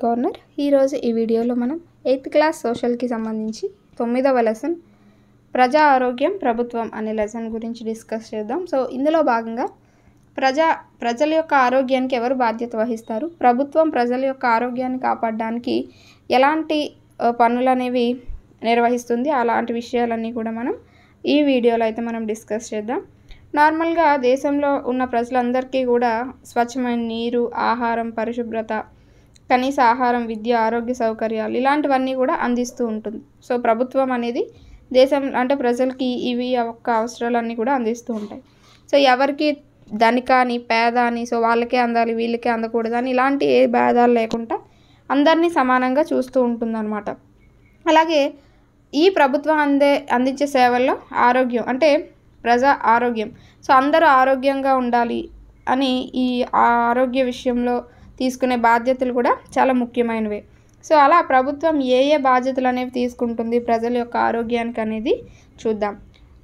corner ఈరోజు ఈ వీడియోలో మనం ఎయిత్ క్లాస్ సోషల్కి సంబంధించి తొమ్మిదవ లెసన్ ప్రజా ఆరోగ్యం ప్రభుత్వం అనే లెసన్ గురించి డిస్కస్ చేద్దాం సో ఇందులో భాగంగా ప్రజా ప్రజల యొక్క ఆరోగ్యానికి ఎవరు బాధ్యత వహిస్తారు ప్రభుత్వం ప్రజల యొక్క ఆరోగ్యాన్ని కాపాడడానికి ఎలాంటి పనులు అనేవి నిర్వహిస్తుంది అలాంటి విషయాలన్నీ కూడా మనం ఈ వీడియోలో అయితే మనం డిస్కస్ చేద్దాం నార్మల్గా దేశంలో ఉన్న ప్రజలందరికీ కూడా స్వచ్ఛమైన నీరు ఆహారం పరిశుభ్రత కనీస ఆహారం విద్య ఆరోగ్య సౌకర్యాలు ఇలాంటివన్నీ కూడా అందిస్తూ ఉంటుంది సో ప్రభుత్వం అనేది దేశం అంటే ప్రజలకి ఇవి యొక్క అవసరాలన్నీ కూడా అందిస్తూ ఉంటాయి సో ఎవరికి ధనిక అని పేద అని సో వాళ్ళకే అందాలి వీళ్ళకే అందకూడదని ఇలాంటి ఏ భేదాలు లేకుండా అందరినీ సమానంగా చూస్తూ ఉంటుందన్నమాట అలాగే ఈ ప్రభుత్వం అందే అందించే సేవల్లో ఆరోగ్యం అంటే ప్రజా ఆరోగ్యం సో అందరూ ఆరోగ్యంగా ఉండాలి అని ఈ ఆరోగ్య విషయంలో తీసుకునే బాధ్యతలు కూడా చాలా ముఖ్యమైనవి సో అలా ప్రభుత్వం ఏ ఏ బాధ్యతలు అనేవి తీసుకుంటుంది ప్రజల యొక్క ఆరోగ్యానికి అనేది చూద్దాం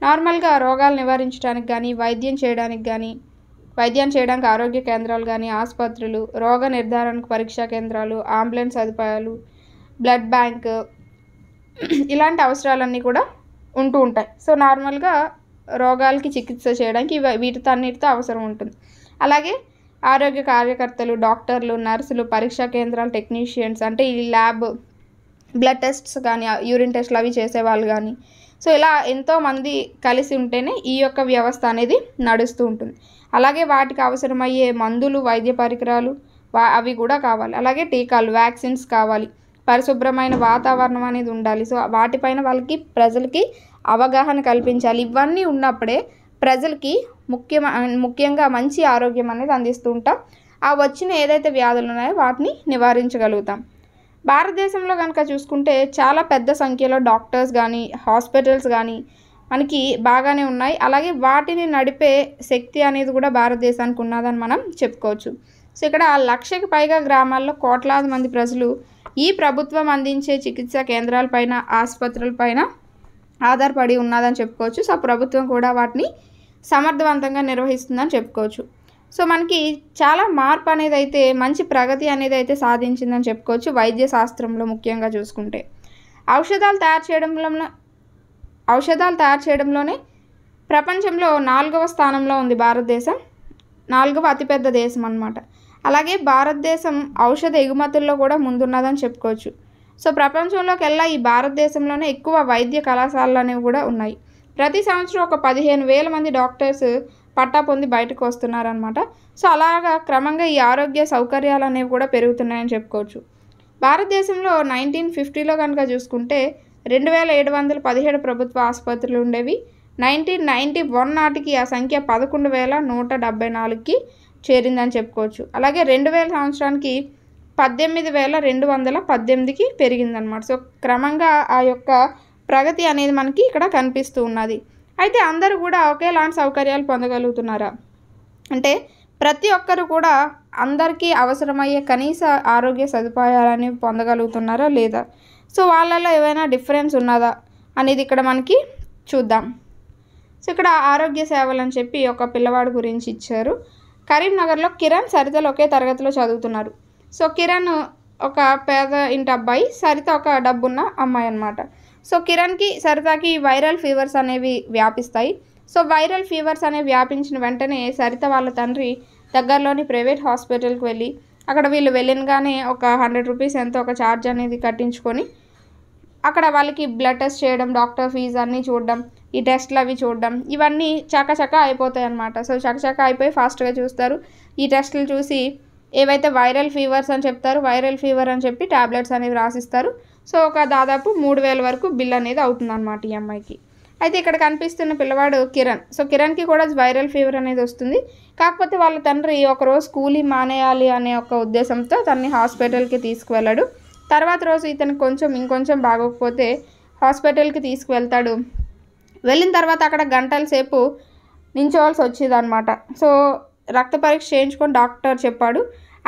నార్మల్గా రోగాలు నివారించడానికి కానీ వైద్యం చేయడానికి కానీ వైద్యం చేయడానికి ఆరోగ్య కేంద్రాలు కానీ ఆసుపత్రులు రోగ నిర్ధారణకు పరీక్షా కేంద్రాలు అంబులెన్స్ సదుపాయాలు బ్లడ్ బ్యాంక్ ఇలాంటి అవసరాలన్నీ కూడా ఉంటూ ఉంటాయి సో నార్మల్గా రోగాలకి చికిత్స చేయడానికి వీటితో అన్నిటితో అవసరం ఉంటుంది అలాగే ఆరోగ్య కార్యకర్తలు డాక్టర్లు నర్సులు పరీక్షా కేంద్రాల టెక్నీషియన్స్ అంటే ఈ ల్యాబ్ బ్లడ్ టెస్ట్స్ కానీ యూరిన్ టెస్ట్లు అవి చేసేవాళ్ళు కానీ సో ఇలా ఎంతోమంది కలిసి ఉంటేనే ఈ యొక్క వ్యవస్థ అనేది నడుస్తూ ఉంటుంది అలాగే వాటికి అవసరమయ్యే మందులు వైద్య పరికరాలు వా అవి కూడా కావాలి అలాగే టీకాలు వ్యాక్సిన్స్ కావాలి పరిశుభ్రమైన వాతావరణం అనేది ఉండాలి సో వాటిపైన వాళ్ళకి ప్రజలకి అవగాహన కల్పించాలి ఇవన్నీ ఉన్నప్పుడే ప్రజలకి ముఖ్యం ముఖ్యంగా మంచి ఆరోగ్యం అనేది అందిస్తూ ఉంటాం ఆ వచ్చిన ఏదైతే వ్యాధులు ఉన్నాయో వాటిని నివారించగలుగుతాం భారతదేశంలో కనుక చూసుకుంటే చాలా పెద్ద సంఖ్యలో డాక్టర్స్ కానీ హాస్పిటల్స్ కానీ మనకి బాగానే ఉన్నాయి అలాగే వాటిని నడిపే శక్తి అనేది కూడా భారతదేశానికి ఉన్నదని మనం చెప్పుకోవచ్చు సో ఇక్కడ లక్షకి పైగా గ్రామాల్లో కోట్లాది మంది ప్రజలు ఈ ప్రభుత్వం అందించే చికిత్సా కేంద్రాలపైన ఆసుపత్రులపైన ఆధారపడి ఉన్నదని చెప్పుకోవచ్చు సో ప్రభుత్వం కూడా వాటిని సమర్థవంతంగా నిర్వహిస్తుందని చెప్పుకోవచ్చు సో మనకి చాలా మార్పు అనేది అయితే మంచి ప్రగతి అనేది అయితే సాధించిందని చెప్పుకోవచ్చు వైద్య శాస్త్రంలో ముఖ్యంగా చూసుకుంటే ఔషధాలు తయారు చేయడంలో ఔషధాలు తయారు చేయడంలోనే ప్రపంచంలో నాలుగవ స్థానంలో ఉంది భారతదేశం నాలుగవ అతిపెద్ద దేశం అనమాట అలాగే భారతదేశం ఔషధ ఎగుమతుల్లో కూడా ముందున్నదని చెప్పుకోవచ్చు సో ప్రపంచంలోకెల్లా ఈ భారతదేశంలోనే ఎక్కువ వైద్య కళాశాలలు అనేవి కూడా ఉన్నాయి ప్రతి సంవత్సరం ఒక పదిహేను వేల మంది డాక్టర్స్ పట్టా పొంది బయటకు వస్తున్నారనమాట సో అలాగా క్రమంగా ఈ ఆరోగ్య సౌకర్యాలు అనేవి కూడా పెరుగుతున్నాయని చెప్పుకోవచ్చు భారతదేశంలో నైన్టీన్ ఫిఫ్టీలో కనుక చూసుకుంటే రెండు వేల ఏడు వందల పదిహేడు ప్రభుత్వ ఆసుపత్రులు ఉండేవి నైన్టీన్ నైంటీ వన్ నాటికి ఆ సంఖ్య పదకొండు వేల నూట డెబ్బై నాలుగుకి చేరిందని చెప్పుకోవచ్చు అలాగే రెండు వేల సంవత్సరానికి పద్దెనిమిది వేల రెండు వందల పద్దెనిమిదికి పెరిగిందనమాట సో క్రమంగా ఆ యొక్క ప్రగతి అనేది మనకి ఇక్కడ కనిపిస్తూ ఉన్నది అయితే అందరూ కూడా ఒకేలాంటి సౌకర్యాలు పొందగలుగుతున్నారా అంటే ప్రతి ఒక్కరు కూడా అందరికీ అవసరమయ్యే కనీస ఆరోగ్య సదుపాయాలని పొందగలుగుతున్నారా లేదా సో వాళ్ళలో ఏమైనా డిఫరెన్స్ ఉన్నదా అనేది ఇక్కడ మనకి చూద్దాం సో ఇక్కడ ఆరోగ్య సేవలు అని చెప్పి ఒక పిల్లవాడు గురించి ఇచ్చారు కరీంనగర్లో కిరణ్ సరితలు ఒకే తరగతిలో చదువుతున్నారు సో కిరణ్ ఒక పేద ఇంటి అబ్బాయి సరిత ఒక డబ్బున్న అమ్మాయి అనమాట సో కిరణ్కి సరితాకి వైరల్ ఫీవర్స్ అనేవి వ్యాపిస్తాయి సో వైరల్ ఫీవర్స్ అనేవి వ్యాపించిన వెంటనే సరిత వాళ్ళ తండ్రి దగ్గరలోని ప్రైవేట్ హాస్పిటల్కి వెళ్ళి అక్కడ వీళ్ళు వెళ్ళినగానే ఒక హండ్రెడ్ రూపీస్ ఎంతో ఒక ఛార్జ్ అనేది కట్టించుకొని అక్కడ వాళ్ళకి బ్లడ్ టెస్ట్ చేయడం డాక్టర్ ఫీజు అన్నీ చూడడం ఈ టెస్ట్లు అవి చూడడం ఇవన్నీ చకచక అయిపోతాయి అనమాట సో చకచక అయిపోయి ఫాస్ట్గా చూస్తారు ఈ టెస్టులు చూసి ఏవైతే వైరల్ ఫీవర్స్ అని చెప్తారు వైరల్ ఫీవర్ అని చెప్పి ట్యాబ్లెట్స్ అనేవి రాసిస్తారు సో ఒక దాదాపు మూడు వేల వరకు బిల్ అనేది అవుతుందన్నమాట ఈ అమ్మాయికి అయితే ఇక్కడ కనిపిస్తున్న పిల్లవాడు కిరణ్ సో కిరణ్కి కూడా వైరల్ ఫీవర్ అనేది వస్తుంది కాకపోతే వాళ్ళ తండ్రి ఒకరోజు కూలీ మానేయాలి అనే ఒక ఉద్దేశంతో తనని హాస్పిటల్కి తీసుకువెళ్ళాడు తర్వాత రోజు ఇతను కొంచెం ఇంకొంచెం బాగోకపోతే హాస్పిటల్కి తీసుకువెళ్తాడు వెళ్ళిన తర్వాత అక్కడ గంటల సేపు నించోవాల్సి వచ్చేదన్నమాట సో రక్త పరీక్ష చేయించుకొని డాక్టర్ చెప్పాడు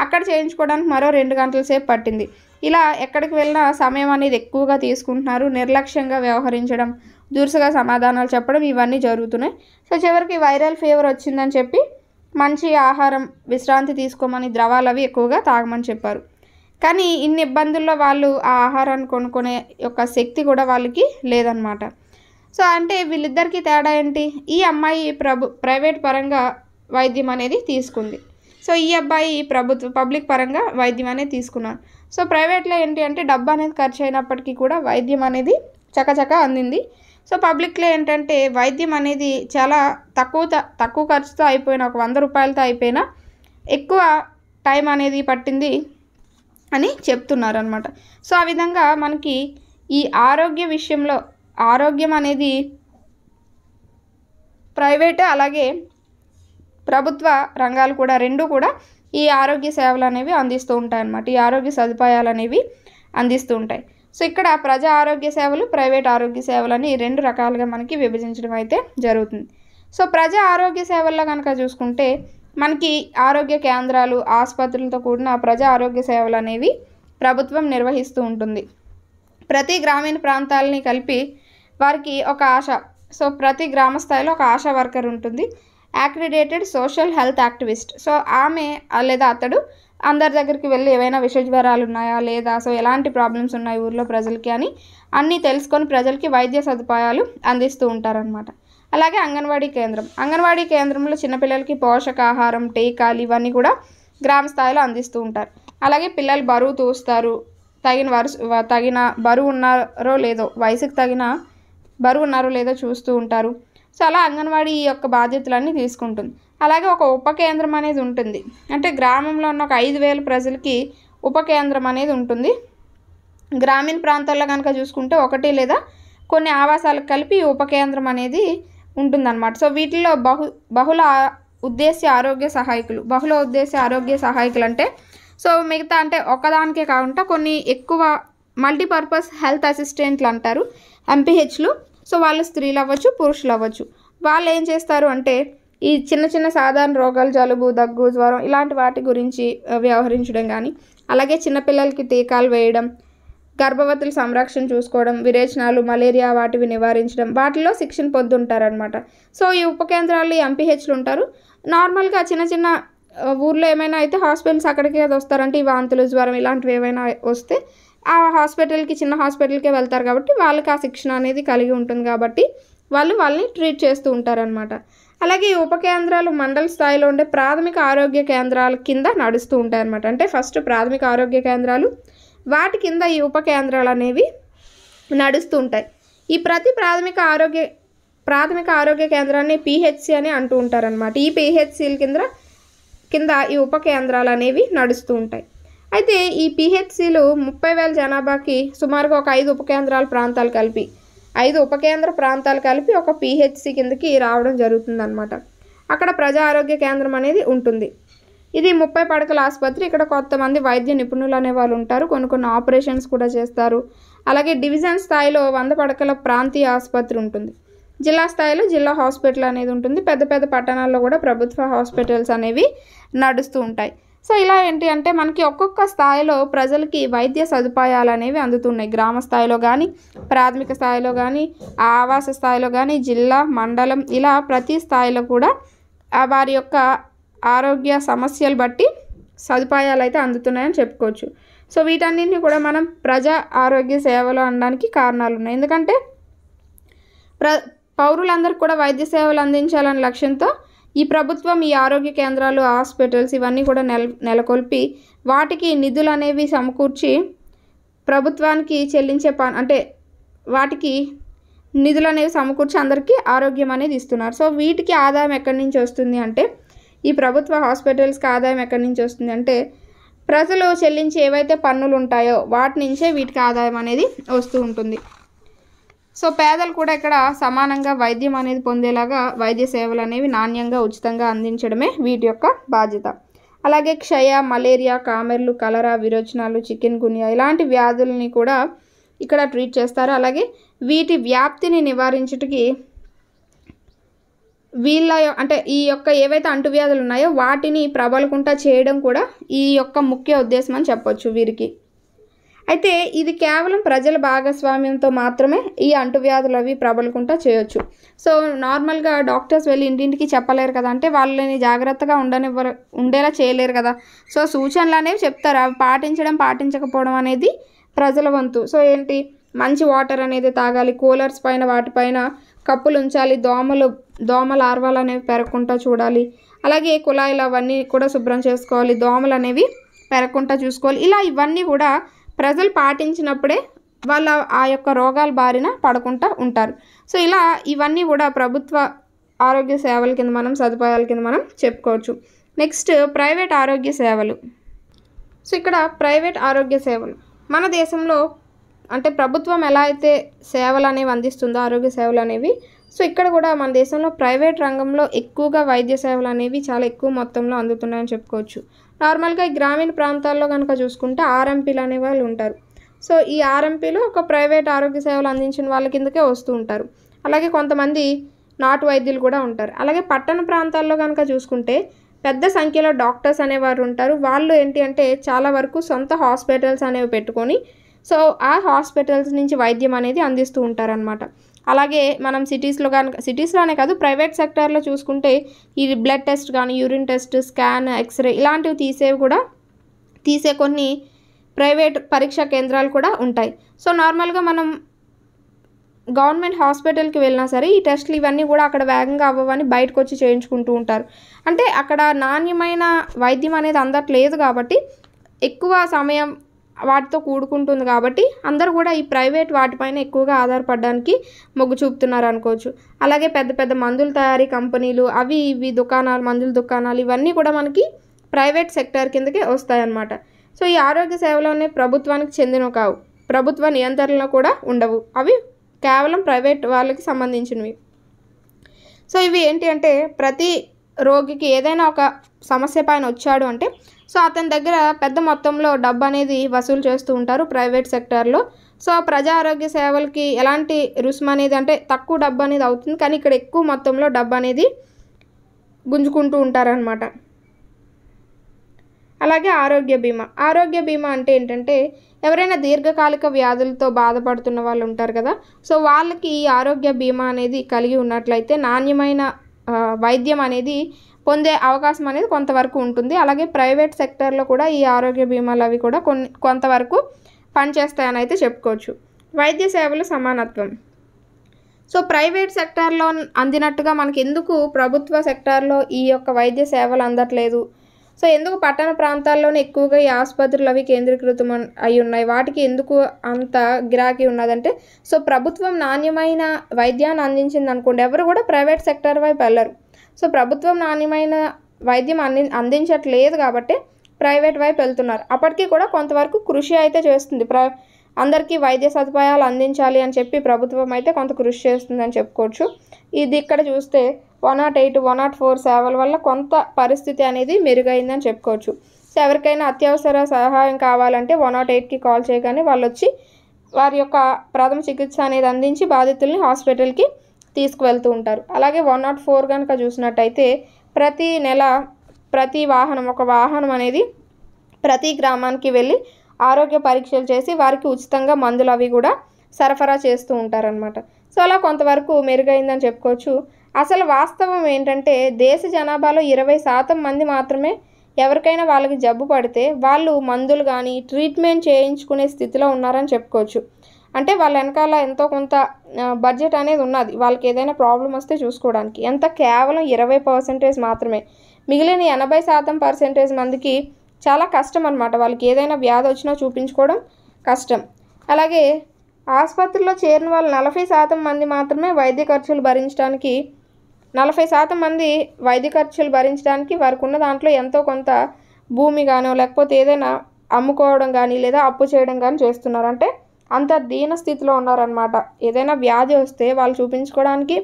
అక్కడ చేయించుకోవడానికి మరో రెండు గంటల సేపు పట్టింది ఇలా ఎక్కడికి వెళ్ళినా సమయం అనేది ఎక్కువగా తీసుకుంటున్నారు నిర్లక్ష్యంగా వ్యవహరించడం దురుసుగా సమాధానాలు చెప్పడం ఇవన్నీ జరుగుతున్నాయి సో చివరికి వైరల్ ఫీవర్ వచ్చిందని చెప్పి మంచి ఆహారం విశ్రాంతి తీసుకోమని ద్రవాలు అవి ఎక్కువగా తాగమని చెప్పారు కానీ ఇన్ని ఇబ్బందుల్లో వాళ్ళు ఆ ఆహారాన్ని కొనుక్కునే యొక్క శక్తి కూడా వాళ్ళకి లేదనమాట సో అంటే వీళ్ళిద్దరికీ తేడా ఏంటి ఈ అమ్మాయి ప్రభు ప్రైవేట్ పరంగా వైద్యం అనేది తీసుకుంది సో ఈ అబ్బాయి ప్రభుత్వ పబ్లిక్ పరంగా వైద్యం అనేది తీసుకున్నారు సో ప్రైవేట్లో ఏంటి అంటే డబ్బు అనేది ఖర్చు అయినప్పటికీ కూడా వైద్యం అనేది చకచక అందింది సో పబ్లిక్లో ఏంటంటే వైద్యం అనేది చాలా తక్కువ తక్కువ ఖర్చుతో అయిపోయిన ఒక వంద రూపాయలతో అయిపోయినా ఎక్కువ టైం అనేది పట్టింది అని చెప్తున్నారు అనమాట సో ఆ విధంగా మనకి ఈ ఆరోగ్య విషయంలో ఆరోగ్యం అనేది ప్రైవేట్ అలాగే ప్రభుత్వ రంగాలు కూడా రెండు కూడా ఈ ఆరోగ్య సేవలు అనేవి అందిస్తూ ఉంటాయి అన్నమాట ఈ ఆరోగ్య సదుపాయాలు అనేవి అందిస్తూ ఉంటాయి సో ఇక్కడ ప్రజా ఆరోగ్య సేవలు ప్రైవేట్ ఆరోగ్య సేవలు అని రెండు రకాలుగా మనకి విభజించడం అయితే జరుగుతుంది సో ప్రజా ఆరోగ్య సేవల్లో కనుక చూసుకుంటే మనకి ఆరోగ్య కేంద్రాలు ఆసుపత్రులతో కూడిన ప్రజా ఆరోగ్య సేవలు అనేవి ప్రభుత్వం నిర్వహిస్తూ ఉంటుంది ప్రతి గ్రామీణ ప్రాంతాలని కలిపి వారికి ఒక ఆశ సో ప్రతి గ్రామ స్థాయిలో ఒక ఆశా వర్కర్ ఉంటుంది accredited social health activist so ఆమె లేదా అతడు అందరి దగ్గరికి వెళ్ళి ఏవైనా విష జ్వరాలు ఉన్నాయా లేదా సో ఎలాంటి ప్రాబ్లమ్స్ ఉన్నాయి ఊర్లో ప్రజలకి అని అన్నీ తెలుసుకొని ప్రజలకి వైద్య సదుపాయాలు అందిస్తూ ఉంటారనమాట అలాగే అంగన్వాడీ కేంద్రం అంగన్వాడీ కేంద్రంలో చిన్నపిల్లలకి పోషకాహారం టీకాలు ఇవన్నీ కూడా గ్రామ స్థాయిలో అందిస్తూ ఉంటారు అలాగే పిల్లలు బరువు తూస్తారు తగిన వరుస తగిన బరువు ఉన్నారో లేదో వయసుకు తగిన బరువు ఉన్నారో లేదో చూస్తూ ఉంటారు సో అలా అంగన్వాడీ ఈ యొక్క బాధ్యతలన్నీ తీసుకుంటుంది అలాగే ఒక ఉప కేంద్రం అనేది ఉంటుంది అంటే గ్రామంలో ఉన్న ఒక ఐదు వేల ప్రజలకి ఉప కేంద్రం అనేది ఉంటుంది గ్రామీణ ప్రాంతాల్లో కనుక చూసుకుంటే ఒకటి లేదా కొన్ని ఆవాసాలకు కలిపి ఉప కేంద్రం అనేది ఉంటుందన్నమాట సో వీటిల్లో బహు బహుళ ఉద్దేశ్య ఆరోగ్య సహాయకులు బహుళ ఉద్దేశ్య ఆరోగ్య సహాయకులు అంటే సో మిగతా అంటే ఒకదానికే కాకుండా కొన్ని ఎక్కువ మల్టీపర్పస్ హెల్త్ అసిస్టెంట్లు అంటారు ఎంపీహెచ్లు సో వాళ్ళు స్త్రీలు అవ్వచ్చు పురుషులు అవ్వచ్చు వాళ్ళు ఏం చేస్తారు అంటే ఈ చిన్న చిన్న సాధారణ రోగాలు జలుబు దగ్గు జ్వరం ఇలాంటి వాటి గురించి వ్యవహరించడం కానీ అలాగే చిన్నపిల్లలకి టీకాలు వేయడం గర్భవతుల సంరక్షణ చూసుకోవడం విరేచనాలు మలేరియా వాటివి నివారించడం వాటిలో శిక్షణ పొందుంటారనమాట సో ఈ ఉపకేంద్రాలు ఎంపీహెచ్లు ఉంటారు నార్మల్గా చిన్న చిన్న ఊర్లో ఏమైనా అయితే హాస్పిటల్స్ అక్కడికి వస్తారంటే ఈ వాంతులు జ్వరం ఇలాంటివి ఏమైనా వస్తే ఆ హాస్పిటల్కి చిన్న హాస్పిటల్కే వెళ్తారు కాబట్టి వాళ్ళకి ఆ శిక్షణ అనేది కలిగి ఉంటుంది కాబట్టి వాళ్ళు వాళ్ళని ట్రీట్ చేస్తూ ఉంటారనమాట అలాగే ఈ ఉప కేంద్రాలు మండల స్థాయిలో ఉండే ప్రాథమిక ఆరోగ్య కేంద్రాల కింద నడుస్తూ ఉంటాయన్నమాట అంటే ఫస్ట్ ప్రాథమిక ఆరోగ్య కేంద్రాలు వాటి కింద ఈ ఉప కేంద్రాలు అనేవి నడుస్తూ ఉంటాయి ఈ ప్రతి ప్రాథమిక ఆరోగ్య ప్రాథమిక ఆరోగ్య కేంద్రాన్ని పిహెచ్సి అని అంటూ ఉంటారనమాట ఈ పిహెచ్సిల కింద కింద ఈ ఉప కేంద్రాలు అనేవి నడుస్తూ ఉంటాయి అయితే ఈ పిహెచ్సిలు ముప్పై వేల జనాభాకి సుమారుగా ఒక ఐదు ఉపకేంద్రాల ప్రాంతాలు కలిపి ఐదు ఉపకేంద్ర ప్రాంతాలు కలిపి ఒక పిహెచ్సి కిందకి రావడం జరుగుతుందన్నమాట అక్కడ ప్రజా ఆరోగ్య కేంద్రం అనేది ఉంటుంది ఇది ముప్పై పడకల ఆసుపత్రి ఇక్కడ కొంతమంది వైద్య నిపుణులు అనే వాళ్ళు ఉంటారు కొన్ని కొన్ని ఆపరేషన్స్ కూడా చేస్తారు అలాగే డివిజన్ స్థాయిలో వంద పడకల ప్రాంతీయ ఆసుపత్రి ఉంటుంది జిల్లా స్థాయిలో జిల్లా హాస్పిటల్ అనేది ఉంటుంది పెద్ద పెద్ద పట్టణాల్లో కూడా ప్రభుత్వ హాస్పిటల్స్ అనేవి నడుస్తూ ఉంటాయి సో ఇలా ఏంటి అంటే మనకి ఒక్కొక్క స్థాయిలో ప్రజలకి వైద్య సదుపాయాలు అనేవి అందుతున్నాయి గ్రామ స్థాయిలో కానీ ప్రాథమిక స్థాయిలో కానీ ఆవాస స్థాయిలో కానీ జిల్లా మండలం ఇలా ప్రతి స్థాయిలో కూడా వారి యొక్క ఆరోగ్య సమస్యలు బట్టి సదుపాయాలు అయితే అందుతున్నాయని చెప్పుకోవచ్చు సో వీటన్నింటినీ కూడా మనం ప్రజా ఆరోగ్య సేవలు అనడానికి కారణాలు ఉన్నాయి ఎందుకంటే ప్ర పౌరులందరికీ కూడా వైద్య సేవలు అందించాలనే లక్ష్యంతో ఈ ప్రభుత్వం ఈ ఆరోగ్య కేంద్రాలు హాస్పిటల్స్ ఇవన్నీ కూడా నెల నెలకొల్పి వాటికి నిధులు అనేవి సమకూర్చి ప్రభుత్వానికి చెల్లించే ప అంటే వాటికి నిధులు అనేవి సమకూర్చి అందరికీ ఆరోగ్యం అనేది ఇస్తున్నారు సో వీటికి ఆదాయం ఎక్కడి నుంచి వస్తుంది అంటే ఈ ప్రభుత్వ హాస్పిటల్స్కి ఆదాయం ఎక్కడి నుంచి వస్తుంది అంటే ప్రజలు చెల్లించి ఏవైతే పన్నులు ఉంటాయో వాటి నుంచే వీటికి ఆదాయం అనేది వస్తూ ఉంటుంది సో పేదలు కూడా ఇక్కడ సమానంగా వైద్యం అనేది పొందేలాగా వైద్య సేవలు అనేవి నాణ్యంగా ఉచితంగా అందించడమే వీటి యొక్క బాధ్యత అలాగే క్షయ మలేరియా కామెర్లు కలరా విరోచనాలు చికెన్ గునియా ఇలాంటి వ్యాధుల్ని కూడా ఇక్కడ ట్రీట్ చేస్తారు అలాగే వీటి వ్యాప్తిని నివారించుటకి వీళ్ళ అంటే ఈ యొక్క ఏవైతే అంటువ్యాధులు ఉన్నాయో వాటిని ప్రబలకుండా చేయడం కూడా ఈ యొక్క ముఖ్య ఉద్దేశం అని చెప్పొచ్చు వీరికి అయితే ఇది కేవలం ప్రజల భాగస్వామ్యంతో మాత్రమే ఈ అంటువ్యాధులు అవి ప్రబలకుండా చేయొచ్చు సో నార్మల్గా డాక్టర్స్ వెళ్ళి ఇంటింటికి చెప్పలేరు కదా అంటే వాళ్ళని జాగ్రత్తగా ఉండనివ్వరు ఉండేలా చేయలేరు కదా సో సూచనలు అనేవి చెప్తారు అవి పాటించడం పాటించకపోవడం అనేది ప్రజల వంతు సో ఏంటి మంచి వాటర్ అనేది తాగాలి కూలర్స్ పైన వాటిపైన కప్పులు ఉంచాలి దోమలు దోమల ఆర్వాలు అనేవి పెరగకుండా చూడాలి అలాగే కుళాయిలు అవన్నీ కూడా శుభ్రం చేసుకోవాలి దోమలు అనేవి పెరగకుండా చూసుకోవాలి ఇలా ఇవన్నీ కూడా ప్రజలు పాటించినప్పుడే వాళ్ళ ఆ యొక్క రోగాల బారిన పడకుండా ఉంటారు సో ఇలా ఇవన్నీ కూడా ప్రభుత్వ ఆరోగ్య సేవల కింద మనం సదుపాయాల కింద మనం చెప్పుకోవచ్చు నెక్స్ట్ ప్రైవేట్ ఆరోగ్య సేవలు సో ఇక్కడ ప్రైవేట్ ఆరోగ్య సేవలు మన దేశంలో అంటే ప్రభుత్వం ఎలా అయితే సేవలు అనేవి అందిస్తుందో ఆరోగ్య సేవలు అనేవి సో ఇక్కడ కూడా మన దేశంలో ప్రైవేట్ రంగంలో ఎక్కువగా వైద్య సేవలు అనేవి చాలా ఎక్కువ మొత్తంలో అందుతున్నాయని చెప్పుకోవచ్చు నార్మల్గా ఈ గ్రామీణ ప్రాంతాల్లో కనుక చూసుకుంటే ఆర్ఎంపీలు అనే వాళ్ళు ఉంటారు సో ఈ ఆర్ఎంపీలు ఒక ప్రైవేట్ ఆరోగ్య సేవలు అందించిన వాళ్ళ కిందకే వస్తూ ఉంటారు అలాగే కొంతమంది నాటు వైద్యులు కూడా ఉంటారు అలాగే పట్టణ ప్రాంతాల్లో కనుక చూసుకుంటే పెద్ద సంఖ్యలో డాక్టర్స్ అనేవారు ఉంటారు వాళ్ళు ఏంటి అంటే చాలా వరకు సొంత హాస్పిటల్స్ అనేవి పెట్టుకొని సో ఆ హాస్పిటల్స్ నుంచి వైద్యం అనేది అందిస్తూ ఉంటారనమాట అలాగే మనం సిటీస్లో కానీ సిటీస్లోనే కాదు ప్రైవేట్ సెక్టార్లో చూసుకుంటే ఈ బ్లడ్ టెస్ట్ కానీ యూరిన్ టెస్ట్ స్కాన్ ఎక్స్రే ఇలాంటివి తీసేవి కూడా తీసే కొన్ని ప్రైవేట్ పరీక్షా కేంద్రాలు కూడా ఉంటాయి సో నార్మల్గా మనం గవర్నమెంట్ హాస్పిటల్కి వెళ్ళినా సరే ఈ టెస్ట్లు ఇవన్నీ కూడా అక్కడ వేగంగా అవ్వవని బయటకు వచ్చి చేయించుకుంటూ ఉంటారు అంటే అక్కడ నాణ్యమైన వైద్యం అనేది అందట్లేదు కాబట్టి ఎక్కువ సమయం వాటితో కూడుకుంటుంది కాబట్టి అందరూ కూడా ఈ ప్రైవేట్ వాటిపైన ఎక్కువగా ఆధారపడడానికి మొగ్గు చూపుతున్నారు అనుకోవచ్చు అలాగే పెద్ద పెద్ద మందుల తయారీ కంపెనీలు అవి ఇవి దుకాణాలు మందుల దుకాణాలు ఇవన్నీ కూడా మనకి ప్రైవేట్ సెక్టర్ కిందకే వస్తాయన్నమాట సో ఈ ఆరోగ్య అనేవి ప్రభుత్వానికి చెందినవి కావు ప్రభుత్వ నియంత్రణలో కూడా ఉండవు అవి కేవలం ప్రైవేట్ వాళ్ళకి సంబంధించినవి సో ఇవి ఏంటి అంటే ప్రతి రోగికి ఏదైనా ఒక సమస్య పైన వచ్చాడు అంటే సో అతని దగ్గర పెద్ద మొత్తంలో డబ్బు అనేది వసూలు చేస్తూ ఉంటారు ప్రైవేట్ సెక్టార్లో సో ప్రజా ఆరోగ్య సేవలకి ఎలాంటి రుసుము అనేది అంటే తక్కువ డబ్బు అనేది అవుతుంది కానీ ఇక్కడ ఎక్కువ మొత్తంలో డబ్బు అనేది గుంజుకుంటూ ఉంటారనమాట అలాగే ఆరోగ్య బీమా ఆరోగ్య బీమా అంటే ఏంటంటే ఎవరైనా దీర్ఘకాలిక వ్యాధులతో బాధపడుతున్న వాళ్ళు ఉంటారు కదా సో వాళ్ళకి ఈ ఆరోగ్య బీమా అనేది కలిగి ఉన్నట్లయితే నాణ్యమైన వైద్యం అనేది పొందే అవకాశం అనేది కొంతవరకు ఉంటుంది అలాగే ప్రైవేట్ సెక్టర్లో కూడా ఈ ఆరోగ్య బీమాలు అవి కూడా కొన్ని కొంతవరకు పనిచేస్తాయని అయితే చెప్పుకోవచ్చు వైద్య సేవలు సమానత్వం సో ప్రైవేట్ సెక్టార్లో అందినట్టుగా మనకి ఎందుకు ప్రభుత్వ సెక్టార్లో ఈ యొక్క వైద్య సేవలు అందట్లేదు సో ఎందుకు పట్టణ ప్రాంతాల్లోనే ఎక్కువగా ఈ ఆసుపత్రులు అవి కేంద్రీకృతం అయి ఉన్నాయి వాటికి ఎందుకు అంత గిరాకీ ఉన్నదంటే సో ప్రభుత్వం నాణ్యమైన వైద్యాన్ని అందించింది అనుకోండి ఎవరు కూడా ప్రైవేట్ సెక్టర్ వైపు వెళ్ళరు సో ప్రభుత్వం నాణ్యమైన వైద్యం అంది అందించట్లేదు కాబట్టి ప్రైవేట్ వైపు వెళ్తున్నారు అప్పటికీ కూడా కొంతవరకు కృషి అయితే చేస్తుంది ప్ర అందరికీ వైద్య సదుపాయాలు అందించాలి అని చెప్పి ప్రభుత్వం అయితే కొంత కృషి చేస్తుందని చెప్పుకోవచ్చు ఇది ఇక్కడ చూస్తే one nought eight one nought four సేవల వల్ల కొంత పరిస్థితి అనేది మెరుగైందని చెప్పుకోవచ్చు సో ఎవరికైనా అత్యవసర సహాయం కావాలంటే వన్ నాట్ ఎయిట్కి కాల్ చేయగానే వాళ్ళు వచ్చి వారి యొక్క ప్రథమ చికిత్స అనేది అందించి బాధితుల్ని హాస్పిటల్కి తీసుకువెళ్తూ ఉంటారు అలాగే వన్ నాట్ ఫోర్ కనుక చూసినట్టయితే ప్రతి నెల ప్రతి వాహనం ఒక వాహనం అనేది ప్రతి గ్రామానికి వెళ్ళి ఆరోగ్య పరీక్షలు చేసి వారికి ఉచితంగా మందులు అవి కూడా సరఫరా చేస్తూ ఉంటారనమాట సో అలా కొంతవరకు మెరుగైందని చెప్పుకోవచ్చు అసలు వాస్తవం ఏంటంటే దేశ జనాభాలో ఇరవై శాతం మంది మాత్రమే ఎవరికైనా వాళ్ళకి జబ్బు పడితే వాళ్ళు మందులు కానీ ట్రీట్మెంట్ చేయించుకునే స్థితిలో ఉన్నారని చెప్పుకోవచ్చు అంటే వాళ్ళ వెనకాల ఎంతో కొంత బడ్జెట్ అనేది ఉన్నది వాళ్ళకి ఏదైనా ప్రాబ్లం వస్తే చూసుకోవడానికి ఎంత కేవలం ఇరవై పర్సెంటేజ్ మాత్రమే మిగిలిన ఎనభై శాతం పర్సెంటేజ్ మందికి చాలా కష్టం అనమాట వాళ్ళకి ఏదైనా వ్యాధి వచ్చినా చూపించుకోవడం కష్టం అలాగే ఆసుపత్రిలో చేరిన వాళ్ళు నలభై శాతం మంది మాత్రమే వైద్య ఖర్చులు భరించడానికి నలభై శాతం మంది వైద్య ఖర్చులు భరించడానికి వారికి ఉన్న దాంట్లో ఎంతో కొంత భూమి కానీ లేకపోతే ఏదైనా అమ్ముకోవడం కానీ లేదా అప్పు చేయడం కానీ చేస్తున్నారు అంటే అంత దీన స్థితిలో ఉన్నారనమాట ఏదైనా వ్యాధి వస్తే వాళ్ళు చూపించుకోవడానికి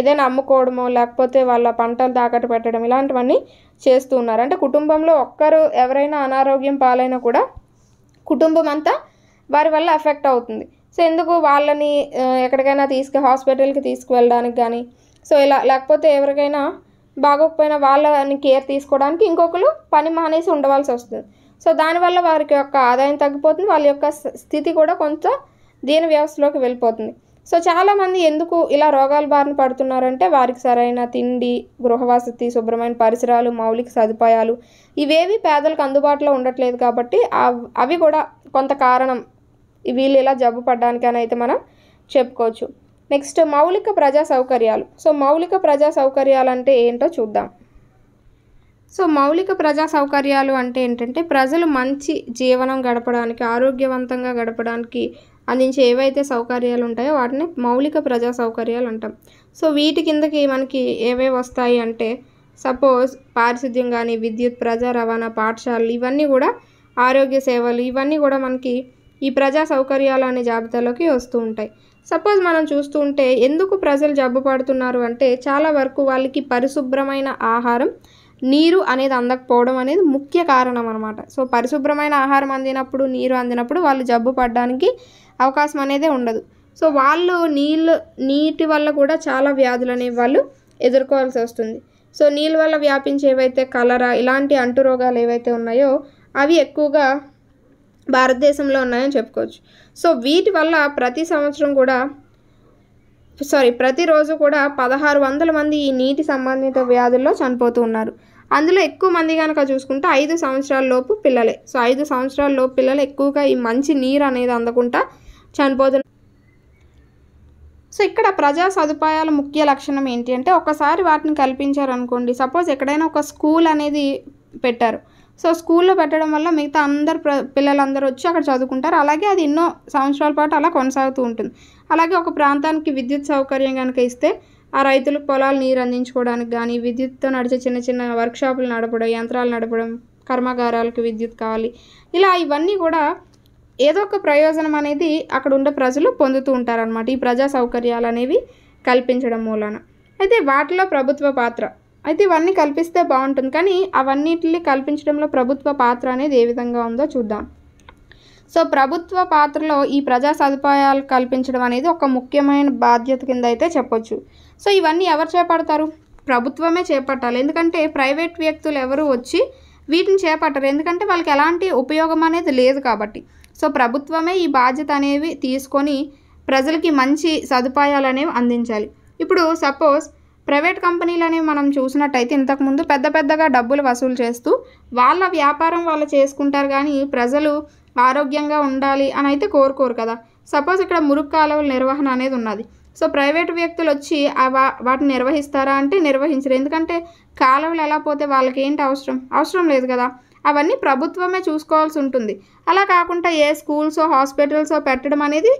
ఏదైనా అమ్ముకోవడమో లేకపోతే వాళ్ళ పంటలు తాకట్టు పెట్టడం ఇలాంటివన్నీ చేస్తూ ఉన్నారు అంటే కుటుంబంలో ఒక్కరు ఎవరైనా అనారోగ్యం పాలైనా కూడా కుటుంబం అంతా వారి వల్ల ఎఫెక్ట్ అవుతుంది సో ఎందుకు వాళ్ళని ఎక్కడికైనా తీసుకు హాస్పిటల్కి తీసుకువెళ్ళడానికి కానీ సో ఇలా లేకపోతే ఎవరికైనా బాగోకపోయినా వాళ్ళని కేర్ తీసుకోవడానికి ఇంకొకరు పని మానేసి ఉండవలసి వస్తుంది సో దానివల్ల వారికి యొక్క ఆదాయం తగ్గిపోతుంది వాళ్ళ యొక్క స్థితి కూడా కొంత దీన వ్యవస్థలోకి వెళ్ళిపోతుంది సో చాలామంది ఎందుకు ఇలా రోగాల బారిన పడుతున్నారంటే వారికి సరైన తిండి గృహవసతి శుభ్రమైన పరిసరాలు మౌలిక సదుపాయాలు ఇవేవి పేదలకు అందుబాటులో ఉండట్లేదు కాబట్టి అవి కూడా కొంత కారణం వీళ్ళు ఇలా జబ్బు అని అయితే మనం చెప్పుకోవచ్చు నెక్స్ట్ మౌలిక ప్రజా సౌకర్యాలు సో మౌలిక ప్రజా సౌకర్యాలు అంటే ఏంటో చూద్దాం సో మౌలిక ప్రజా సౌకర్యాలు అంటే ఏంటంటే ప్రజలు మంచి జీవనం గడపడానికి ఆరోగ్యవంతంగా గడపడానికి అందించే ఏవైతే సౌకర్యాలు ఉంటాయో వాటిని మౌలిక ప్రజా సౌకర్యాలు అంటాం సో వీటి కిందకి మనకి ఏవేవి వస్తాయి అంటే సపోజ్ పారిశుద్ధ్యం కానీ విద్యుత్ ప్రజా రవాణా పాఠశాలలు ఇవన్నీ కూడా ఆరోగ్య సేవలు ఇవన్నీ కూడా మనకి ఈ ప్రజా సౌకర్యాలు అనే జాబితాలోకి వస్తూ ఉంటాయి సపోజ్ మనం చూస్తూ ఉంటే ఎందుకు ప్రజలు జబ్బు పడుతున్నారు అంటే చాలా వరకు వాళ్ళకి పరిశుభ్రమైన ఆహారం నీరు అనేది అందకపోవడం అనేది ముఖ్య కారణం అనమాట సో పరిశుభ్రమైన ఆహారం అందినప్పుడు నీరు అందినప్పుడు వాళ్ళు జబ్బు పడడానికి అవకాశం అనేది ఉండదు సో వాళ్ళు నీళ్ళు నీటి వల్ల కూడా చాలా వ్యాధులు అనేవి వాళ్ళు ఎదుర్కోవాల్సి వస్తుంది సో నీళ్ళ వల్ల వ్యాపించి ఏవైతే కలరా ఇలాంటి అంటురోగాలు ఏవైతే ఉన్నాయో అవి ఎక్కువగా భారతదేశంలో ఉన్నాయని చెప్పుకోవచ్చు సో వీటి వల్ల ప్రతి సంవత్సరం కూడా సారీ ప్రతిరోజు కూడా పదహారు వందల మంది ఈ నీటి సంబంధిత వ్యాధుల్లో చనిపోతూ ఉన్నారు అందులో ఎక్కువ మంది కనుక చూసుకుంటే ఐదు సంవత్సరాల లోపు పిల్లలే సో ఐదు సంవత్సరాల లోపు పిల్లలు ఎక్కువగా ఈ మంచి నీరు అనేది అందకుండా చనిపోతున్నారు సో ఇక్కడ ప్రజా సదుపాయాల ముఖ్య లక్షణం ఏంటి అంటే ఒకసారి వాటిని కల్పించారనుకోండి సపోజ్ ఎక్కడైనా ఒక స్కూల్ అనేది పెట్టారు సో స్కూల్లో పెట్టడం వల్ల మిగతా అందరు పిల్లలందరూ వచ్చి అక్కడ చదువుకుంటారు అలాగే అది ఎన్నో సంవత్సరాల పాటు అలా కొనసాగుతూ ఉంటుంది అలాగే ఒక ప్రాంతానికి విద్యుత్ సౌకర్యం కనుక ఇస్తే ఆ రైతులకు పొలాలు నీరు అందించుకోవడానికి కానీ విద్యుత్తో నడిచే చిన్న చిన్న వర్క్షాపులు నడపడం యంత్రాలు నడపడం కర్మాగారాలకు విద్యుత్ కావాలి ఇలా ఇవన్నీ కూడా ఏదో ఒక ప్రయోజనం అనేది అక్కడ ఉండే ప్రజలు పొందుతూ ఉంటారనమాట ఈ ప్రజా సౌకర్యాలు అనేవి కల్పించడం మూలన అయితే వాటిలో ప్రభుత్వ పాత్ర అయితే ఇవన్నీ కల్పిస్తే బాగుంటుంది కానీ అవన్నిటిని కల్పించడంలో ప్రభుత్వ పాత్ర అనేది ఏ విధంగా ఉందో చూద్దాం సో ప్రభుత్వ పాత్రలో ఈ ప్రజా సదుపాయాలు కల్పించడం అనేది ఒక ముఖ్యమైన బాధ్యత కింద అయితే చెప్పొచ్చు సో ఇవన్నీ ఎవరు చేపడతారు ప్రభుత్వమే చేపట్టాలి ఎందుకంటే ప్రైవేట్ వ్యక్తులు ఎవరు వచ్చి వీటిని చేపట్టరు ఎందుకంటే వాళ్ళకి ఎలాంటి ఉపయోగం అనేది లేదు కాబట్టి సో ప్రభుత్వమే ఈ బాధ్యత అనేవి తీసుకొని ప్రజలకి మంచి సదుపాయాలు అనేవి అందించాలి ఇప్పుడు సపోజ్ ప్రైవేట్ కంపెనీలని మనం చూసినట్టయితే ఇంతకుముందు పెద్ద పెద్దగా డబ్బులు వసూలు చేస్తూ వాళ్ళ వ్యాపారం వాళ్ళు చేసుకుంటారు కానీ ప్రజలు ఆరోగ్యంగా ఉండాలి అని అయితే కోరుకోరు కదా సపోజ్ ఇక్కడ మురుగు కాలువల నిర్వహణ అనేది ఉన్నది సో ప్రైవేట్ వ్యక్తులు వచ్చి వాటిని నిర్వహిస్తారా అంటే నిర్వహించరు ఎందుకంటే కాలువలు ఎలా పోతే వాళ్ళకి ఏంటి అవసరం అవసరం లేదు కదా అవన్నీ ప్రభుత్వమే చూసుకోవాల్సి ఉంటుంది అలా కాకుండా ఏ స్కూల్సో హాస్పిటల్సో పెట్టడం అనేది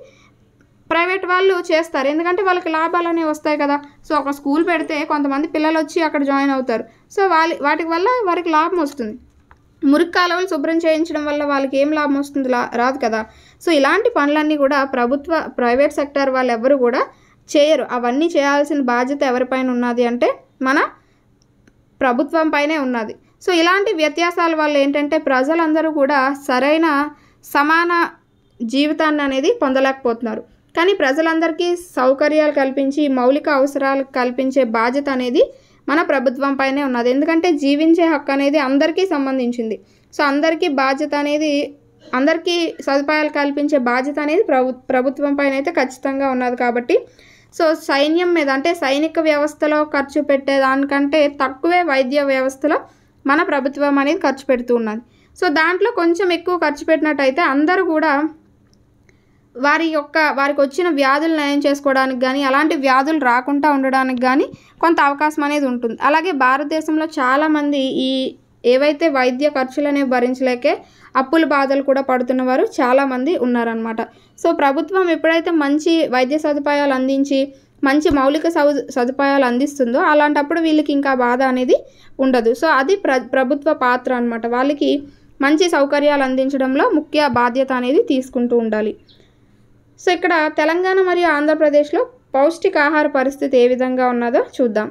ప్రైవేట్ వాళ్ళు చేస్తారు ఎందుకంటే వాళ్ళకి లాభాలు అనేవి వస్తాయి కదా సో ఒక స్కూల్ పెడితే కొంతమంది పిల్లలు వచ్చి అక్కడ జాయిన్ అవుతారు సో వాళ్ళ వాటి వల్ల వారికి లాభం వస్తుంది మురికి కాలువలు శుభ్రం చేయించడం వల్ల వాళ్ళకి ఏం లాభం వస్తుంది రాదు కదా సో ఇలాంటి పనులన్నీ కూడా ప్రభుత్వ ప్రైవేట్ సెక్టర్ వాళ్ళు ఎవరు కూడా చేయరు అవన్నీ చేయాల్సిన బాధ్యత ఎవరిపైన ఉన్నది అంటే మన ప్రభుత్వం పైనే ఉన్నది సో ఇలాంటి వ్యత్యాసాల వల్ల ఏంటంటే ప్రజలందరూ కూడా సరైన సమాన జీవితాన్ని అనేది పొందలేకపోతున్నారు కానీ ప్రజలందరికీ సౌకర్యాలు కల్పించి మౌలిక అవసరాలు కల్పించే బాధ్యత అనేది మన ప్రభుత్వం పైనే ఉన్నది ఎందుకంటే జీవించే హక్కు అనేది అందరికీ సంబంధించింది సో అందరికీ బాధ్యత అనేది అందరికీ సదుపాయాలు కల్పించే బాధ్యత అనేది ప్రభు ప్రభుత్వం పైన అయితే ఖచ్చితంగా ఉన్నది కాబట్టి సో సైన్యం మీద అంటే సైనిక వ్యవస్థలో ఖర్చు పెట్టేదానికంటే తక్కువే వైద్య వ్యవస్థలో మన ప్రభుత్వం అనేది ఖర్చు పెడుతూ ఉన్నది సో దాంట్లో కొంచెం ఎక్కువ ఖర్చు పెట్టినట్టయితే అందరూ కూడా వారి యొక్క వారికి వచ్చిన వ్యాధులు నయం చేసుకోవడానికి కానీ అలాంటి వ్యాధులు రాకుండా ఉండడానికి కానీ కొంత అవకాశం అనేది ఉంటుంది అలాగే భారతదేశంలో చాలామంది ఈ ఏవైతే వైద్య ఖర్చులు అనేవి భరించలేకే అప్పుల బాధలు కూడా పడుతున్న వారు చాలామంది ఉన్నారనమాట సో ప్రభుత్వం ఎప్పుడైతే మంచి వైద్య సదుపాయాలు అందించి మంచి మౌలిక సౌ సదుపాయాలు అందిస్తుందో అలాంటప్పుడు వీళ్ళకి ఇంకా బాధ అనేది ఉండదు సో అది ప్ర ప్రభుత్వ పాత్ర అనమాట వాళ్ళకి మంచి సౌకర్యాలు అందించడంలో ముఖ్య బాధ్యత అనేది తీసుకుంటూ ఉండాలి సో ఇక్కడ తెలంగాణ మరియు ఆంధ్రప్రదేశ్లో పౌష్టిక ఆహార పరిస్థితి ఏ విధంగా ఉన్నదో చూద్దాం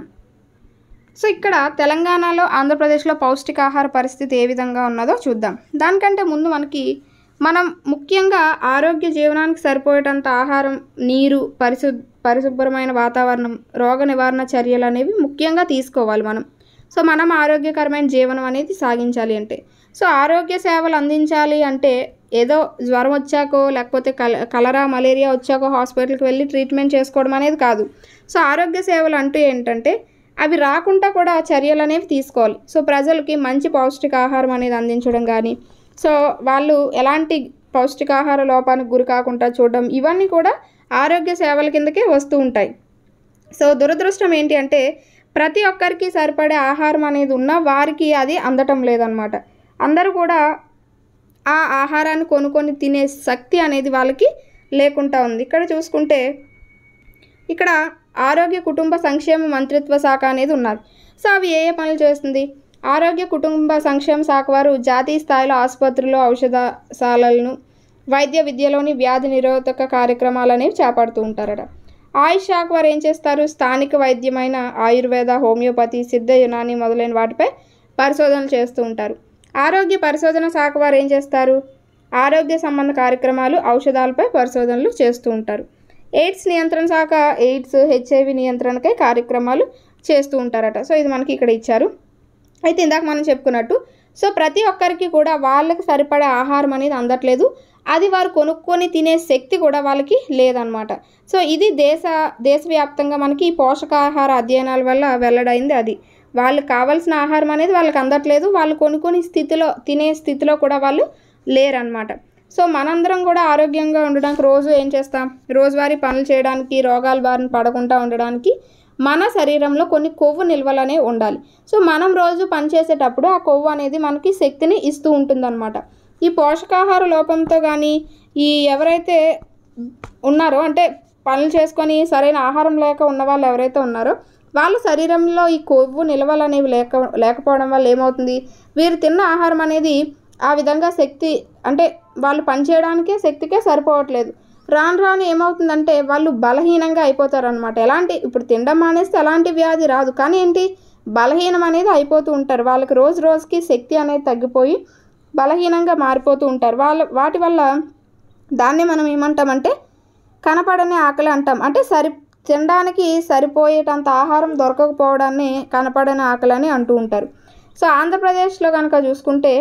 సో ఇక్కడ తెలంగాణలో ఆంధ్రప్రదేశ్లో పౌష్టికాహార పరిస్థితి ఏ విధంగా ఉన్నదో చూద్దాం దానికంటే ముందు మనకి మనం ముఖ్యంగా ఆరోగ్య జీవనానికి సరిపోయేటంత ఆహారం నీరు పరిశు పరిశుభ్రమైన వాతావరణం రోగ నివారణ చర్యలు అనేవి ముఖ్యంగా తీసుకోవాలి మనం సో మనం ఆరోగ్యకరమైన జీవనం అనేది సాగించాలి అంటే సో ఆరోగ్య సేవలు అందించాలి అంటే ఏదో జ్వరం వచ్చాకో లేకపోతే కల కలరా మలేరియా వచ్చాకో హాస్పిటల్కి వెళ్ళి ట్రీట్మెంట్ చేసుకోవడం అనేది కాదు సో ఆరోగ్య సేవలు అంటూ ఏంటంటే అవి రాకుండా కూడా చర్యలు అనేవి తీసుకోవాలి సో ప్రజలకి మంచి పౌష్టికాహారం అనేది అందించడం కానీ సో వాళ్ళు ఎలాంటి పౌష్టికాహార లోపానికి గురి కాకుండా చూడడం ఇవన్నీ కూడా ఆరోగ్య సేవల కిందకే వస్తూ ఉంటాయి సో దురదృష్టం ఏంటి అంటే ప్రతి ఒక్కరికి సరిపడే ఆహారం అనేది ఉన్నా వారికి అది అందటం లేదనమాట అందరూ కూడా ఆ ఆహారాన్ని కొనుక్కొని తినే శక్తి అనేది వాళ్ళకి లేకుండా ఉంది ఇక్కడ చూసుకుంటే ఇక్కడ ఆరోగ్య కుటుంబ సంక్షేమ మంత్రిత్వ శాఖ అనేది ఉన్నది సో అవి ఏ ఏ పనులు చేస్తుంది ఆరోగ్య కుటుంబ సంక్షేమ శాఖ వారు జాతీయ స్థాయిలో ఆసుపత్రులు ఔషధశాలలను వైద్య విద్యలోని వ్యాధి నిరోధక కార్యక్రమాలు అనేవి చేపడుతూ ఉంటారట ఆయుష్ శాఖ వారు ఏం చేస్తారు స్థానిక వైద్యమైన ఆయుర్వేద హోమియోపతి సిద్ధ యునాని మొదలైన వాటిపై పరిశోధనలు చేస్తూ ఉంటారు ఆరోగ్య పరిశోధన శాఖ వారు ఏం చేస్తారు ఆరోగ్య సంబంధ కార్యక్రమాలు ఔషధాలపై పరిశోధనలు చేస్తూ ఉంటారు ఎయిడ్స్ నియంత్రణ శాఖ ఎయిడ్స్ హెచ్ఐవి నియంత్రణకై కార్యక్రమాలు చేస్తూ ఉంటారట సో ఇది మనకి ఇక్కడ ఇచ్చారు అయితే ఇందాక మనం చెప్పుకున్నట్టు సో ప్రతి ఒక్కరికి కూడా వాళ్ళకి సరిపడే ఆహారం అనేది అందట్లేదు అది వారు కొనుక్కొని తినే శక్తి కూడా వాళ్ళకి లేదనమాట సో ఇది దేశ దేశవ్యాప్తంగా మనకి పోషకాహార అధ్యయనాల వల్ల వెల్లడైంది అది వాళ్ళకి కావాల్సిన ఆహారం అనేది వాళ్ళకి అందట్లేదు వాళ్ళు కొనుక్కొని స్థితిలో తినే స్థితిలో కూడా వాళ్ళు లేరనమాట సో మనందరం కూడా ఆరోగ్యంగా ఉండడానికి రోజు ఏం చేస్తాం రోజువారీ పనులు చేయడానికి రోగాల బారిన పడకుండా ఉండడానికి మన శరీరంలో కొన్ని కొవ్వు నిల్వలనే ఉండాలి సో మనం రోజు పనిచేసేటప్పుడు ఆ కొవ్వు అనేది మనకి శక్తిని ఇస్తూ ఉంటుందన్నమాట ఈ పోషకాహార లోపంతో కానీ ఈ ఎవరైతే ఉన్నారో అంటే పనులు చేసుకొని సరైన ఆహారం లేక ఉన్న వాళ్ళు ఎవరైతే ఉన్నారో వాళ్ళ శరీరంలో ఈ కొవ్వు నిల్వలు అనేవి లేక లేకపోవడం వల్ల ఏమవుతుంది వీరు తిన్న ఆహారం అనేది ఆ విధంగా శక్తి అంటే వాళ్ళు పనిచేయడానికే శక్తికే సరిపోవట్లేదు రాను రాను ఏమవుతుందంటే వాళ్ళు బలహీనంగా అయిపోతారు అనమాట ఎలాంటి ఇప్పుడు తినడం మానేస్తే ఎలాంటి వ్యాధి రాదు కానీ ఏంటి బలహీనం అనేది అయిపోతూ ఉంటారు వాళ్ళకి రోజు రోజుకి శక్తి అనేది తగ్గిపోయి బలహీనంగా మారిపోతూ ఉంటారు వాళ్ళ వాటి వల్ల దాన్ని మనం ఏమంటామంటే కనపడని ఆకలి అంటాం అంటే సరి తినడానికి సరిపోయేటంత ఆహారం దొరకకపోవడాన్ని కనపడని ఆకలని అంటూ ఉంటారు సో ఆంధ్రప్రదేశ్లో కనుక చూసుకుంటే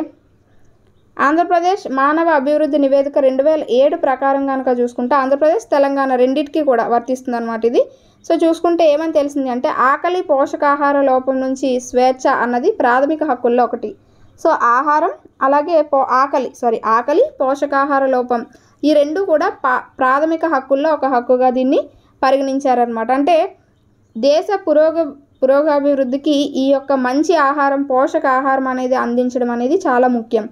ఆంధ్రప్రదేశ్ మానవ అభివృద్ధి నివేదిక రెండు వేల ఏడు ప్రకారం కనుక చూసుకుంటే ఆంధ్రప్రదేశ్ తెలంగాణ రెండింటికి కూడా వర్తిస్తుంది అనమాట ఇది సో చూసుకుంటే ఏమని తెలిసింది అంటే ఆకలి పోషకాహార లోపం నుంచి స్వేచ్ఛ అన్నది ప్రాథమిక హక్కుల్లో ఒకటి సో ఆహారం అలాగే పో ఆకలి సారీ ఆకలి పోషకాహార లోపం ఈ రెండు కూడా ప్రాథమిక హక్కుల్లో ఒక హక్కుగా దీన్ని పరిగణించారనమాట అంటే దేశ పురోగ పురోగాభివృద్ధికి ఈ యొక్క మంచి ఆహారం పోషక ఆహారం అనేది అందించడం అనేది చాలా ముఖ్యం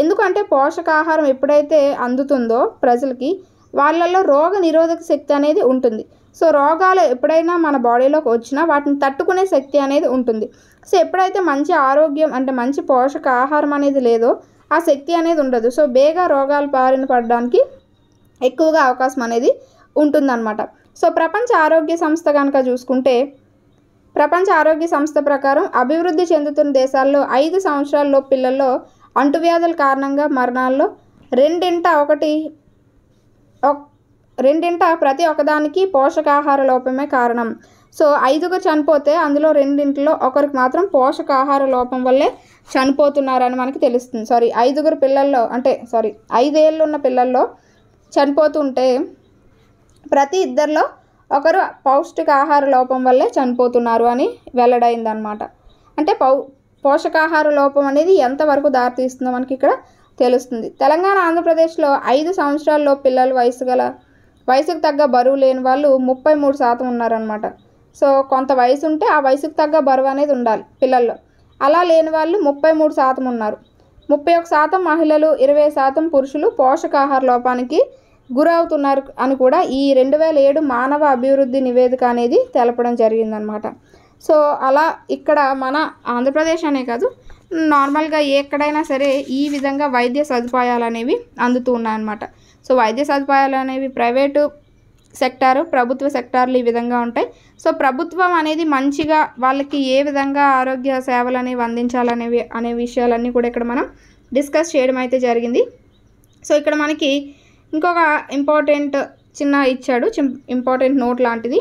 ఎందుకంటే పోషకాహారం ఎప్పుడైతే అందుతుందో ప్రజలకి వాళ్ళల్లో రోగ నిరోధక శక్తి అనేది ఉంటుంది సో రోగాలు ఎప్పుడైనా మన బాడీలోకి వచ్చినా వాటిని తట్టుకునే శక్తి అనేది ఉంటుంది సో ఎప్పుడైతే మంచి ఆరోగ్యం అంటే మంచి పోషక ఆహారం అనేది లేదో ఆ శక్తి అనేది ఉండదు సో బేగా రోగాలు పారిన పడడానికి ఎక్కువగా అవకాశం అనేది ఉంటుందన్నమాట సో ప్రపంచ ఆరోగ్య సంస్థ కనుక చూసుకుంటే ప్రపంచ ఆరోగ్య సంస్థ ప్రకారం అభివృద్ధి చెందుతున్న దేశాల్లో ఐదు సంవత్సరాల్లో పిల్లల్లో అంటువ్యాధుల కారణంగా మరణాల్లో రెండింట ఒకటి రెండింట ప్రతి ఒక్కదానికి పోషకాహార లోపమే కారణం సో ఐదుగురు చనిపోతే అందులో రెండింటిలో ఒకరికి మాత్రం పోషకాహార లోపం వల్లే చనిపోతున్నారని మనకి తెలుస్తుంది సారీ ఐదుగురు పిల్లల్లో అంటే సారీ ఐదేళ్ళు ఉన్న పిల్లల్లో చనిపోతుంటే ప్రతి ఇద్దరిలో ఒకరు పౌష్టికాహార లోపం వల్లే చనిపోతున్నారు అని వెల్లడైందనమాట అంటే పౌ పోషకాహార లోపం అనేది ఎంతవరకు దారితీస్తుందో మనకి ఇక్కడ తెలుస్తుంది తెలంగాణ ఆంధ్రప్రదేశ్లో ఐదు సంవత్సరాల్లో పిల్లలు వయసు గల వయసుకు తగ్గ బరువు లేని వాళ్ళు ముప్పై మూడు శాతం ఉన్నారనమాట సో కొంత వయసు ఉంటే ఆ వయసుకు తగ్గ బరువు అనేది ఉండాలి పిల్లల్లో అలా లేని వాళ్ళు ముప్పై మూడు శాతం ఉన్నారు ముప్పై ఒక శాతం మహిళలు ఇరవై శాతం పురుషులు పోషకాహార లోపానికి గురవుతున్నారు అని కూడా ఈ రెండు వేల ఏడు మానవ అభివృద్ధి నివేదిక అనేది తెలపడం జరిగిందనమాట సో అలా ఇక్కడ మన ఆంధ్రప్రదేశ్ అనే కాదు నార్మల్గా ఎక్కడైనా సరే ఈ విధంగా వైద్య సదుపాయాలు అనేవి అందుతూ ఉన్నాయన్నమాట సో వైద్య సదుపాయాలు అనేవి ప్రైవేటు సెక్టారు ప్రభుత్వ సెక్టార్లు ఈ విధంగా ఉంటాయి సో ప్రభుత్వం అనేది మంచిగా వాళ్ళకి ఏ విధంగా ఆరోగ్య సేవలు అనేవి అందించాలనేవి అనే విషయాలన్నీ కూడా ఇక్కడ మనం డిస్కస్ చేయడం అయితే జరిగింది సో ఇక్కడ మనకి ఇంకొక ఇంపార్టెంట్ చిన్న ఇచ్చాడు ఇంపార్టెంట్ నోట్ లాంటిది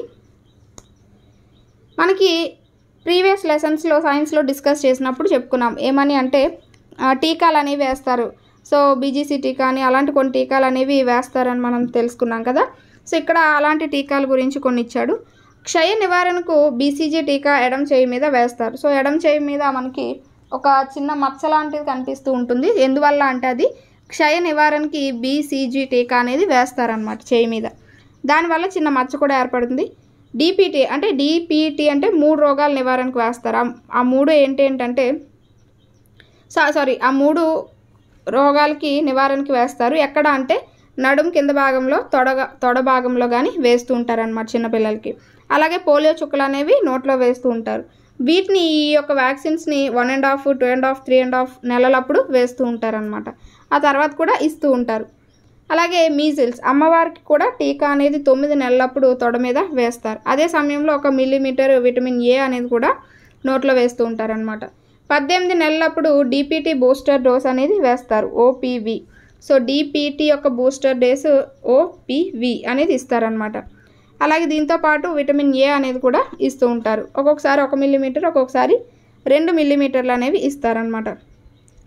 మనకి ప్రీవియస్ లెసన్స్లో సైన్స్లో డిస్కస్ చేసినప్పుడు చెప్పుకున్నాం ఏమని అంటే టీకాలు అనేవి వేస్తారు సో బీజీసీ టీకా అని అలాంటి కొన్ని టీకాలు అనేవి వేస్తారని మనం తెలుసుకున్నాం కదా సో ఇక్కడ అలాంటి టీకాల గురించి కొన్ని ఇచ్చాడు క్షయ నివారణకు బీసీజీ టీకా ఎడం చేయి మీద వేస్తారు సో ఎడం చేయి మీద మనకి ఒక చిన్న మచ్చ లాంటిది కనిపిస్తూ ఉంటుంది ఎందువల్ల అంటే అది క్షయ నివారణకి బీసీజీ టీకా అనేది వేస్తారనమాట చేయి మీద దానివల్ల చిన్న మచ్చ కూడా ఏర్పడుతుంది డిపిటీ అంటే డిపిటీ అంటే మూడు రోగాల నివారణకు వేస్తారు ఆ మూడు ఏంటి ఏంటంటే సారీ ఆ మూడు రోగాలకి నివారణకి వేస్తారు ఎక్కడ అంటే నడుం కింద భాగంలో తొడగ తొడ భాగంలో కానీ వేస్తూ అనమాట చిన్నపిల్లలకి అలాగే పోలియో చుక్కలు అనేవి నోట్లో వేస్తూ ఉంటారు వీటిని ఈ యొక్క వ్యాక్సిన్స్ని one and half two and half three and half నెలలప్పుడు వేస్తూ ఉంటారనమాట ఆ తర్వాత కూడా ఇస్తూ ఉంటారు అలాగే మీజిల్స్ అమ్మవారికి కూడా టీకా అనేది తొమ్మిది నెలలప్పుడు తొడ మీద వేస్తారు అదే సమయంలో ఒక మిల్లీమీటర్ విటమిన్ ఏ అనేది కూడా నోట్లో వేస్తూ ఉంటారనమాట పద్దెనిమిది నెలలప్పుడు డీపీటీ బూస్టర్ డోస్ అనేది వేస్తారు ఓపీవి సో డీపీటీ యొక్క బూస్టర్ డేస్ ఓపీవి అనేది ఇస్తారనమాట అలాగే దీంతోపాటు విటమిన్ ఏ అనేది కూడా ఇస్తూ ఉంటారు ఒక్కొక్కసారి ఒక మిల్లీమీటర్ ఒక్కొక్కసారి రెండు మిల్లీమీటర్లు అనేవి ఇస్తారనమాట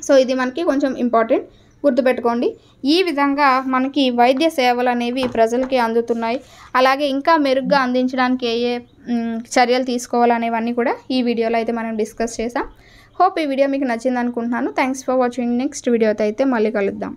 సో ఇది మనకి కొంచెం ఇంపార్టెంట్ గుర్తుపెట్టుకోండి ఈ విధంగా మనకి వైద్య సేవలు అనేవి ప్రజలకి అందుతున్నాయి అలాగే ఇంకా మెరుగ్గా అందించడానికి ఏ ఏ చర్యలు తీసుకోవాలనేవన్నీ కూడా ఈ వీడియోలో అయితే మనం డిస్కస్ చేసాం హోప్ ఈ వీడియో మీకు నచ్చింది అనుకుంటున్నాను థ్యాంక్స్ ఫర్ వాచింగ్ నెక్స్ట్ వీడియోతో అయితే మళ్ళీ కలుద్దాం